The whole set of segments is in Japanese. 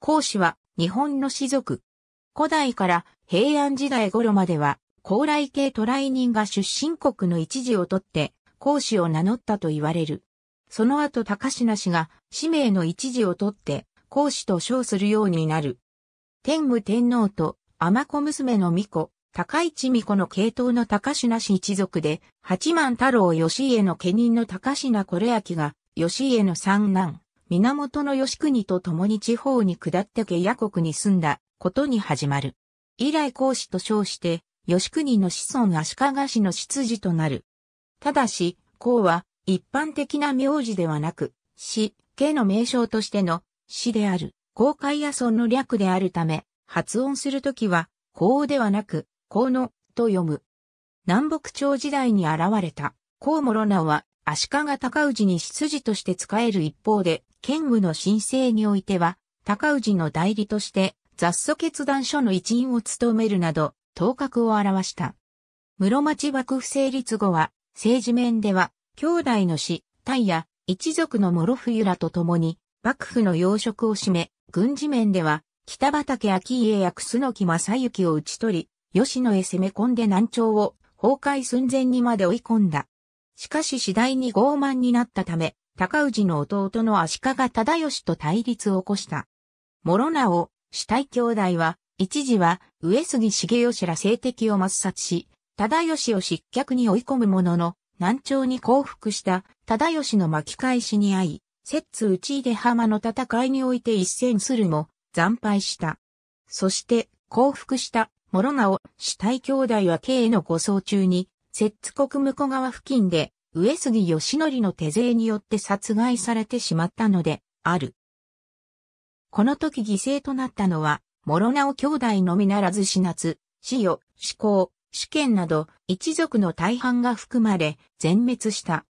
孔子は日本の士族。古代から平安時代頃までは、高麗系渡来人が出身国の一時をとって、孔子を名乗ったと言われる。その後高品氏が氏名の一時をとって、孔子と称するようになる。天武天皇と天子娘の巫女、高市巫女の系統の高品氏一族で、八幡太郎義家の家人の高品惟明が、義家の三男。源義国と共に地方に下って下野国に住んだことに始まる。以来孔子と称して、義国の子孫足利氏の執事となる。ただし、孔は一般的な名字ではなく、氏、家の名称としての、氏である、公開野村の略であるため、発音するときは、孔ではなく、孔の、と読む。南北朝時代に現れた、孔諸名は、足利尊氏に執事として使える一方で、剣具の申請においては、尊氏の代理として雑訴決断書の一員を務めるなど、頭角を表した。室町幕府成立後は、政治面では、兄弟の死、大や一族の諸冬らと共に、幕府の要職を占め、軍事面では、北畠秋家や楠木正幸を討ち取り、吉野へ攻め込んで南朝を崩壊寸前にまで追い込んだ。しかし次第に傲慢になったため、高氏の弟の足利忠義と対立を起こした。諸直、主体兄弟は、一時は上杉茂義ら政敵を抹殺し、忠義を失脚に追い込むものの、南朝に降伏した忠義の巻き返しに遭い、摂津内出浜の戦いにおいて一戦するも、惨敗した。そして、降伏した諸直、主体兄弟はへの護送中に、摂津国向川付近で、上杉義則の手勢によって殺害されてしまったので、ある。この時犠牲となったのは、諸直兄弟のみならず死夏、死よ、死行、死剣など、一族の大半が含まれ、全滅した。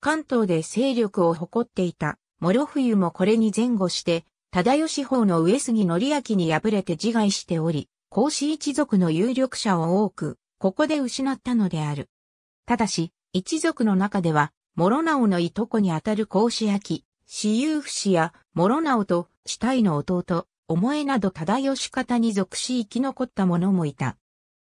関東で勢力を誇っていた、諸冬もこれに前後して、忠義法の上杉則明に敗れて自害しており、孔子一族の有力者を多く、ここで失ったのである。ただし、一族の中では、諸直のいとこにあたる孔子明、私有不死や諸直と死体の弟、思えなど忠義方に属し生き残った者もいた。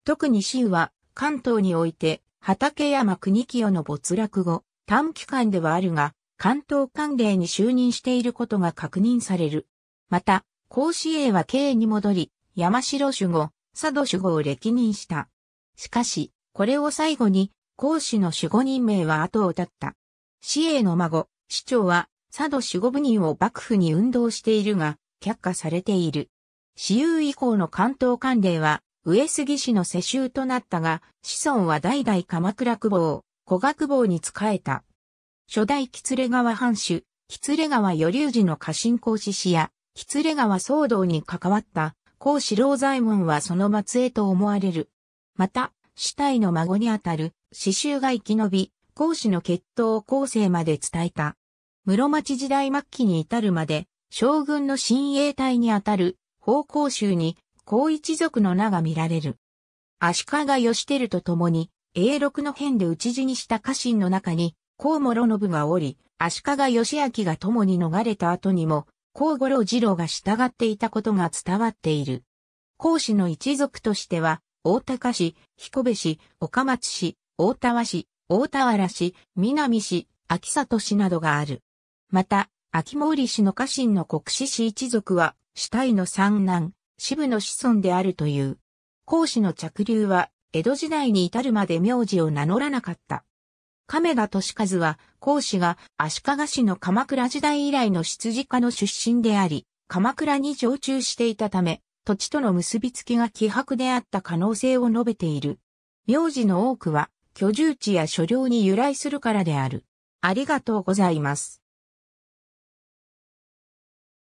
特に死は関東において畠山国清の没落後、短期間ではあるが、関東官令に就任していることが確認される。また、孔子英は慶に戻り、山城守護、佐渡守護を歴任した。しかし、これを最後に、孔子の守護人名は後を絶った。市営の孫、市長は、佐渡守護部人を幕府に運動しているが、却下されている。私有以降の関東官令は、上杉氏の世襲となったが、子孫は代々鎌倉久保、古学坊に仕えた。初代吉連川藩主、吉連川余流寺の家臣公子氏や、吉連川騒動に関わった、孔子老左衛門はその末裔と思われる。また、死体の孫にあたる、死臭が生き延び、孔子の血統後世まで伝えた。室町時代末期に至るまで、将軍の親衛隊にあたる、方向州に、孔一族の名が見られる。足利義輝と共に、永禄の変で討ち死にした家臣の中に、孔諸信がおり、足利義明が共に逃れた後にも、孔五郎二郎が従っていたことが伝わっている。孔子の一族としては、大高市、彦部市、岡松市、大田和市、大田原市、南市、秋里市などがある。また、秋森市氏の家臣の国志氏一族は、死体の三男、支部の子孫であるという。孔子の着流は、江戸時代に至るまで名字を名乗らなかった。亀田利和は、孔子が足利市の鎌倉時代以来の出自家の出身であり、鎌倉に常駐していたため、土地との結びつきが希薄であった可能性を述べている。名字の多くは、居住地や所領に由来するからである。ありがとうございます。